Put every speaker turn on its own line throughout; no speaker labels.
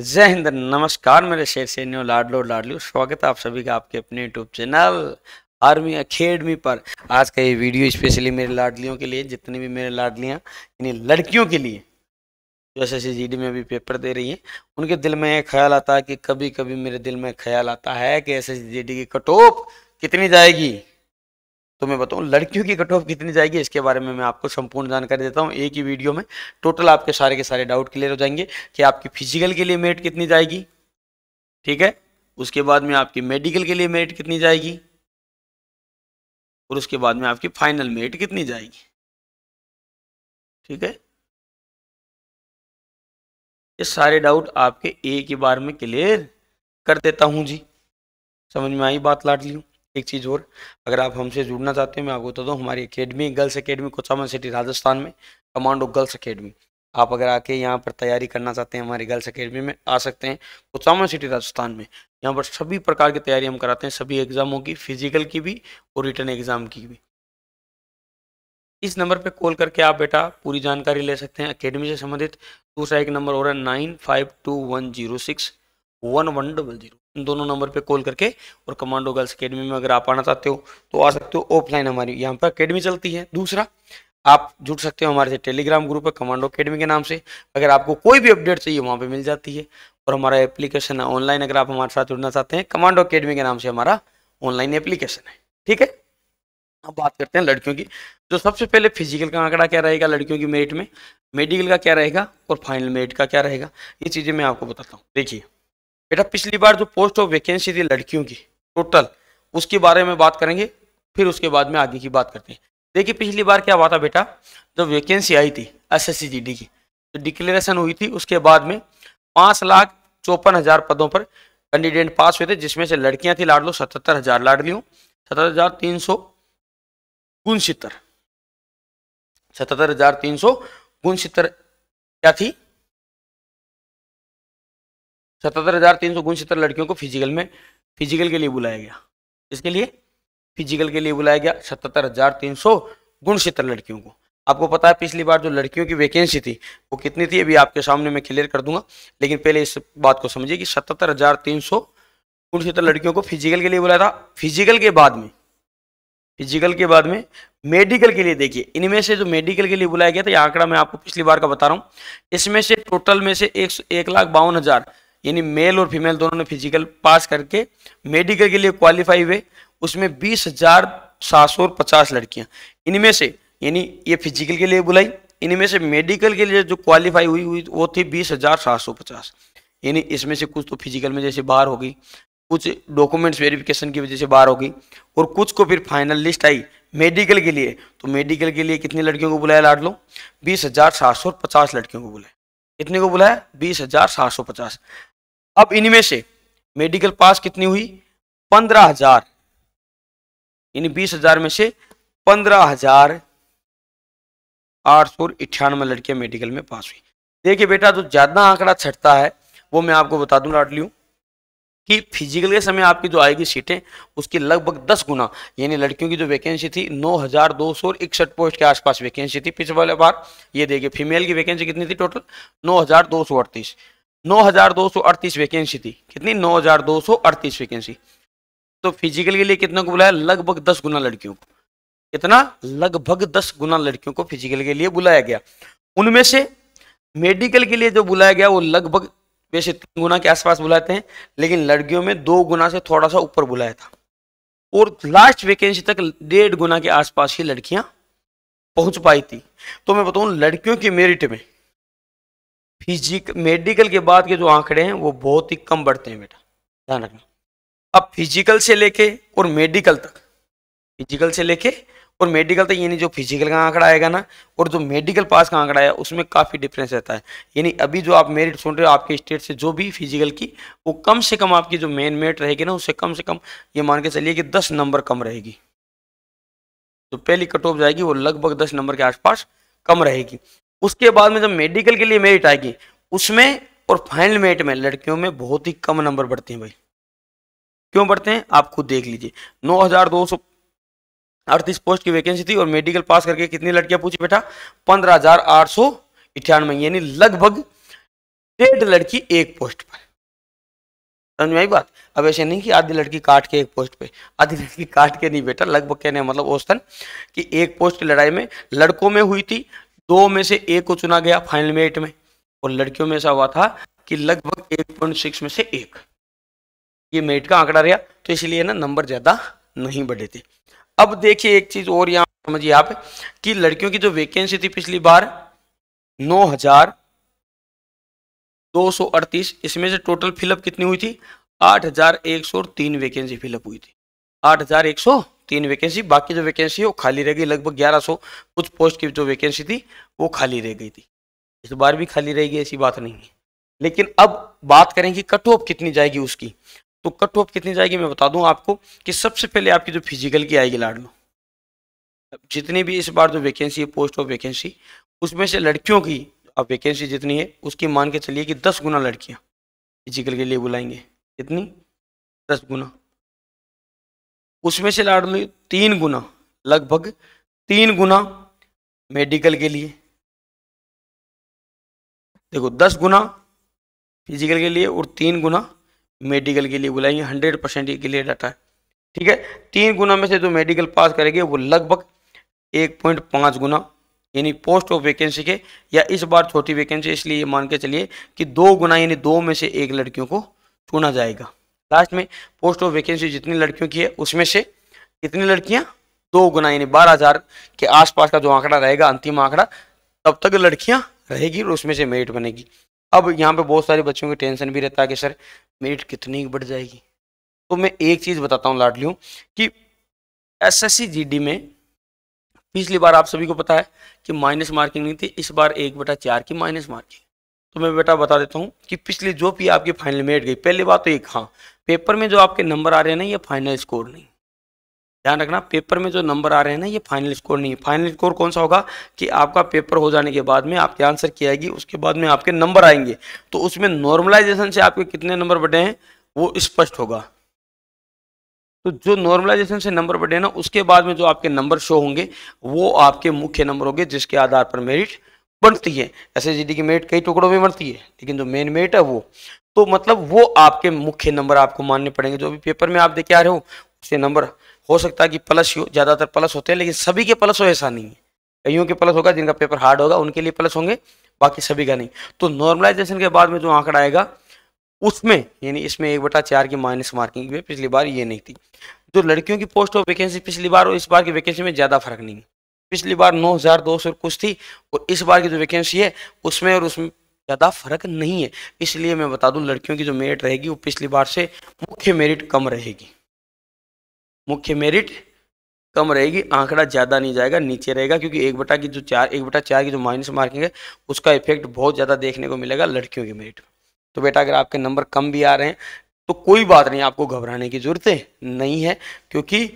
जय हिंद नमस्कार मेरे शेर सैन्य लाडलो लाडलो स्वागत है आप सभी का आपके अपने यूट्यूब चैनल आर्मी अकेडमी पर आज का ये वीडियो स्पेशली मेरे लाडलियों के लिए जितने भी मेरे लाडलियाँ यानी लड़कियों के लिए जो एस एस में अभी पेपर दे रही हैं उनके दिल में ख्याल आता है कि कभी कभी मेरे दिल में ख्याल आता है कि एस एस की कटोप कितनी जाएगी तो मैं बताऊँ लड़कियों की कट ऑफ कितनी जाएगी इसके बारे में मैं आपको संपूर्ण जानकारी देता हूँ एक ही वीडियो में टोटल आपके सारे के सारे डाउट क्लियर हो जाएंगे कि आपकी फिजिकल के लिए मेरिट कितनी जाएगी ठीक है उसके बाद में आपकी मेडिकल के लिए मेरिट कितनी जाएगी और उसके बाद में आपकी फाइनल मेरिट कितनी जाएगी ठीक है ये सारे डाउट आपके एक ही बार में क्लियर कर देता हूँ जी समझ में आई बात लाट लियो एक चीज़ और अगर आप हमसे जुड़ना चाहते हैं मैं आपको बता दूँ हमारी academy girls academy Kuchaman city Rajasthan में कमांडो गर्ल्स अकेडमी आप अगर आके यहाँ पर तैयारी करना चाहते हैं हमारी गर्ल्स अकेडमी में आ सकते हैं कोचामन सिटी राजस्थान में यहाँ पर सभी प्रकार की तैयारी हम कराते हैं सभी एग्ज़ामों की फिजिकल की भी और रिटर्न एग्ज़ाम की भी इस नंबर पर कॉल करके आप बेटा पूरी जानकारी ले सकते हैं अकेडमी से संबंधित दूसरा एक नंबर और है nine five two one zero six one one double zero दोनों नंबर पे कॉल करके और कमांडो गर्ल्स अकेडमी में अगर आप आना चाहते हो तो आ सकते हो ऑफलाइन हमारी यहाँ पर अकेडमी चलती है दूसरा आप जुड़ सकते हो हमारे से टेलीग्राम ग्रुप है कमांडो अकेडमी के नाम से अगर आपको कोई भी अपडेट चाहिए वहाँ पे मिल जाती है और हमारा एप्लीकेशन है ऑनलाइन अगर आप हमारे साथ जुड़ना चाहते हैं कमांडो अकेडमी के नाम से हमारा ऑनलाइन एप्लीकेशन है ठीक है अब बात करते हैं लड़कियों की तो सबसे पहले फिजिकल का आंकड़ा क्या रहेगा लड़कियों की मेरिट में मेडिकल का क्या रहेगा और फाइनल मेरिट का क्या रहेगा ये चीज़ें मैं आपको बताता हूँ देखिए बेटा पिछली बार जो पोस्ट ऑफ वैकेंसी थी लड़कियों की टोटल उसके बारे में बात करेंगे फिर उसके बाद में आगे की बात करते हैं देखिए पिछली बार क्या हुआ था बेटा जब वैकेंसी आई थी एस एस की तो डिक्लेरेशन हुई थी उसके बाद में पाँच लाख चौपन हज़ार पदों पर कैंडिडेट पास हुए थे जिसमें से लड़कियां थी लाडलो सतहत्तर हज़ार लाडलियों सतहत्तर हज़ार तीन सौ उनसितर सतहत्तर हज़ार तीन सौ उनसितर क्या थी सतहत्तर हज़ार तीन सौ उनसत्तर लड़कियों को फिजिकल में फिजिकल के लिए बुलाया गया इसके लिए फिजिकल के लिए बुलाया गया सतहत्तर हज़ार तीन सौ उनसत्तर लड़कियों को आपको पता है पिछली बार जो लड़कियों की वैकेंसी थी वो कितनी थी अभी आपके सामने मैं क्लियर कर दूंगा लेकिन पहले इस बात को समझिए कि सतहत्तर हज़ार तीन सौ उनसत्तर लड़कियों को फिजिकल के लिए बुलाया था फिजिकल के बाद में फिजिकल के बाद में मेडिकल के लिए देखिए इनमें से जो मेडिकल के लिए बुलाया गया था ये आंकड़ा मैं आपको पिछली बार का बता रहा हूँ इसमें से टोटल में से एक, एक लाख बावन हज़ार यानी मेल और फीमेल दोनों ने फिजिकल पास करके मेडिकल के लिए क्वालिफाई हुए उसमें बीस हजार सात सौ पचास लड़कियां इनमें से यानी ये फिजिकल के लिए बुलाई इनमें से मेडिकल के लिए जो क्वालिफाई हुई हुई वो थी बीस हजार सात सौ पचास यानी इसमें से कुछ तो फिजिकल में जैसे बाहर हो गई कुछ डॉक्यूमेंट्स वेरिफिकेशन की वजह से बाहर हो गई और कुछ को फिर फाइनल लिस्ट आई मेडिकल के लिए तो मेडिकल के लिए कितनी लड़कियों को बुलाया लाड लो बीस हजार सात सौ पचास लड़कियों को बुलाया कितने को बुलाया बीस हजार सात सौ पचास अब इनमें से मेडिकल पास कितनी हुई पंद्रह हजार इन बीस हजार में से पंद्रह हजार आठ सौ इक्यानवे लड़कियां मेडिकल में पास हुई देखिए बेटा जो ज्यादा आंकड़ा छटता है वो मैं आपको बता दूं लाट लियू कि फिजिकल के समय आपकी जो आएगी सीटें उसकी लगभग दस गुना यानी लड़कियों की जो वैकेंसी थी नौ हजार दो सौ इकसठ पोस्ट के आसपास वैकेंसी थी पिछले वाले बार ये देखिए फीमेल की वैकेंसी कितनी थी टोटल नौ हजार दो सौ अड़तीस 9,238 वैकेंसी थी कितनी 9,238 वैकेंसी तो फिजिकल के लिए कितने को बुलाया लगभग दस गुना लड़कियों को कितना लगभग दस गुना लड़कियों को फिजिकल के लिए बुलाया गया उनमें से मेडिकल के लिए जो बुलाया गया वो लगभग वैसे तीन गुना के आसपास बुलाते हैं लेकिन लड़कियों में दो गुना से थोड़ा सा ऊपर बुलाया था और लास्ट वैकेंसी तक डेढ़ गुना के आसपास ही लड़कियां पहुंच पाई थी तो मैं बताऊं लड़कियों की मेरिट में फिजिक मेडिकल के बाद के जो आंकड़े हैं वो बहुत ही कम बढ़ते हैं बेटा ध्यान रखना अब फिजिकल से लेके और मेडिकल तक फिजिकल से लेके और मेडिकल तक यानी जो फिजिकल का आंकड़ा आएगा ना और जो मेडिकल पास का आंकड़ा है उसमें काफ़ी डिफरेंस रहता है यानी अभी जो आप मेरिट सुन रहे हो आपके स्टेट से जो भी फिजिकल की वो कम से कम आपकी जो मेन मेरिट रहेगी ना उससे कम से कम ये मान के चलिए कि दस नंबर कम रहेगी जो तो पहली कट ऑफ जाएगी वो लगभग दस नंबर के आसपास कम रहेगी उसके बाद में जब मेडिकल के लिए मेरिट आएगी उसमें और फाइनल मेरिट में लड़कियों में बहुत ही कम नंबर बढ़ते हैं भाई क्यों बढ़ते हैं आप खुद देख लीजिए नौ पोस्ट की वैकेंसी थी और मेडिकल पास करके कितनी लड़कियां पूछी बैठा पंद्रह यानी लगभग डेढ़ लड़की एक पोस्ट पर समझ में आई बात अब ऐसे नहीं कि आधी लड़की काट के एक पोस्ट पे आधी लड़की काट के नहीं बेटा लगभग कहने मतलब औसतन कि एक पोस्ट की लड़ाई में लड़कों में हुई थी दो में से एक को चुना गया फाइनल में एट में और लड़कियों में ऐसा हुआ था कि लगभग एक पॉइंट सिक्स में से एक ये मेट का आंकड़ा रहा तो इसलिए ना नंबर ज़्यादा नहीं बढ़े थे अब देखिए एक चीज़ और यहाँ समझिए आप कि लड़कियों की जो वैकेंसी थी पिछली बार नौ हजार दो सौ अड़तीस इसमें से टोटल फिलअप कितनी हुई थी आठ हजार एक सौ तीन वैकेंसी फिलअप हुई थी आठ हजार एक सौ तीन वैकेंसी बाकी जो वैकेंसी है वो खाली रह गई लगभग 1100 कुछ पोस्ट की जो वैकेंसी थी वो खाली रह गई थी इस बार भी खाली रहेगी ऐसी बात नहीं है लेकिन अब बात करें कि कट ऑफ कितनी जाएगी उसकी तो कट ऑफ कितनी जाएगी मैं बता दूं आपको कि सबसे पहले आपकी जो फिजिकल की आएगी लाड लो जितनी भी इस बार जो वैकेंसी है पोस्ट ऑफ वैकेंसी उसमें से लड़कियों की अब वैकेंसी जितनी है उसकी मान के चलिए कि दस गुना लड़कियाँ फिजिकल के लिए बुलाएंगे कितनी दस गुना उसमें से लाड लो तीन गुना लगभग तीन गुना मेडिकल के लिए देखो दस गुना फिजिकल के लिए और तीन गुना मेडिकल के लिए बुलाएंगे हंड्रेड परसेंट के लिए डाटा है ठीक है तीन गुना में से जो मेडिकल पास करेंगे वो लगभग एक पॉइंट पाँच गुना यानी पोस्ट ऑफ वैकेंसी के या इस बार छोटी वैकेंसी इसलिए मान के चलिए कि दो गुना यानी दो में से एक लड़कियों को चुना जाएगा लास्ट में पोस्ट ऑफ वैकेंसी जितनी लड़कियों की है उसमें से कितनी लड़कियां दो गुना यानी बारह हजार के आसपास का जो आंकड़ा रहेगा अंतिम आंकड़ा तब तक लड़कियां रहेगी और उसमें से मेरिट बनेगी अब यहाँ पे बहुत सारे बच्चों की टेंशन भी रहता है कि सर मेरिट कितनी बढ़ जाएगी तो मैं एक चीज़ बताता हूँ लाडली हूँ कि एस एस में पिछली बार आप सभी को पता है कि माइनस मार्किंग नहीं थी इस बार एक बटा चार की माइनस मार्किंग तो मैं बेटा बता देता हूँ कि पिछले जो भी आपकी फाइनल मेरिट गई पहली बात तो एक हाँ पेपर में जो आपके नंबर आ रहे हैं ना ये फाइनल स्कोर नहीं ध्यान रखना पेपर में जो नंबर आ रहे हैं ना ये फाइनल स्कोर नहीं है फाइनल स्कोर कौन सा होगा कि आपका पेपर हो जाने के बाद में आपके आंसर की आएगी उसके बाद में आपके नंबर आएंगे तो उसमें नॉर्मलाइजेशन से आपके कितने नंबर बढ़े हैं वो स्पष्ट होगा तो जो नॉर्मलाइजेशन से नंबर बढ़े ना उसके बाद में जो आपके नंबर शो होंगे वो आपके मुख्य नंबर होंगे जिसके आधार पर मेरिट बनती है एस की मेरिट कई टुकड़ों में बनती है लेकिन जो मेन मेरिट है वो तो मतलब वो आपके मुख्य नंबर आपको मानने पड़ेंगे जो भी पेपर में आप देखे आ रहे हो उससे नंबर हो सकता है कि प्लस ही ज़्यादातर प्लस होते हैं लेकिन सभी के प्लस हो ऐसा नहीं है कईयों के प्लस होगा जिनका पेपर हार्ड होगा उनके लिए प्लस होंगे बाकी सभी का नहीं तो नॉर्मलाइजेशन के बाद में जो आंकड़ा आएगा उसमें यानी इसमें एक बटा चार की माइनस मार्किंग में पिछली बार ये नहीं थी जो लड़कियों की पोस्ट और वैकेंसी पिछली बार और इस बार की वैकेंसी में ज़्यादा फर्क नहीं है पिछली बार नौ हज़ार दो सौ कुछ थी और इस बार की जो वैकेंसी है उसमें और उसमें ज़्यादा फर्क नहीं है इसलिए मैं बता दूं लड़कियों की जो मेरिट रहेगी वो पिछली बार से मुख्य मेरिट कम रहेगी मुख्य मेरिट कम रहेगी आंकड़ा ज़्यादा नहीं जाएगा नीचे रहेगा क्योंकि एक बटा की जो चार एक बटा चार की जो माइनस मार्किंग है उसका इफेक्ट बहुत ज़्यादा देखने को मिलेगा लड़कियों की मेरिट तो बेटा अगर आपके नंबर कम भी आ रहे हैं तो कोई बात नहीं आपको घबराने की ज़रूरत नहीं है क्योंकि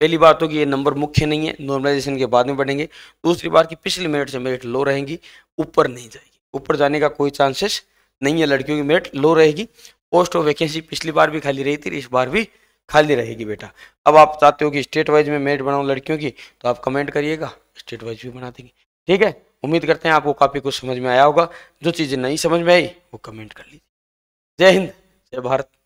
पहली बात होगी तो ये नंबर मुख्य नहीं है नॉर्मलाइजेशन के बाद में बढ़ेंगे दूसरी बात की पिछले मेरिट से मेरिट लो रहेंगी ऊपर नहीं जाएगी ऊपर जाने का कोई चांसेस नहीं है लड़कियों की मेरिट लो रहेगी पोस्ट ऑफ वैकेंसी पिछली बार भी खाली रही थी इस बार भी खाली रहेगी बेटा अब आप चाहते हो कि स्टेट वाइज में मेरिट बनाऊँ लड़कियों की तो आप कमेंट करिएगा स्टेट वाइज भी बना देंगे ठीक है उम्मीद करते हैं आपको काफ़ी कुछ समझ में आया होगा जो चीज़ें नहीं समझ में आई वो कमेंट कर लीजिए जय हिंद जय भारत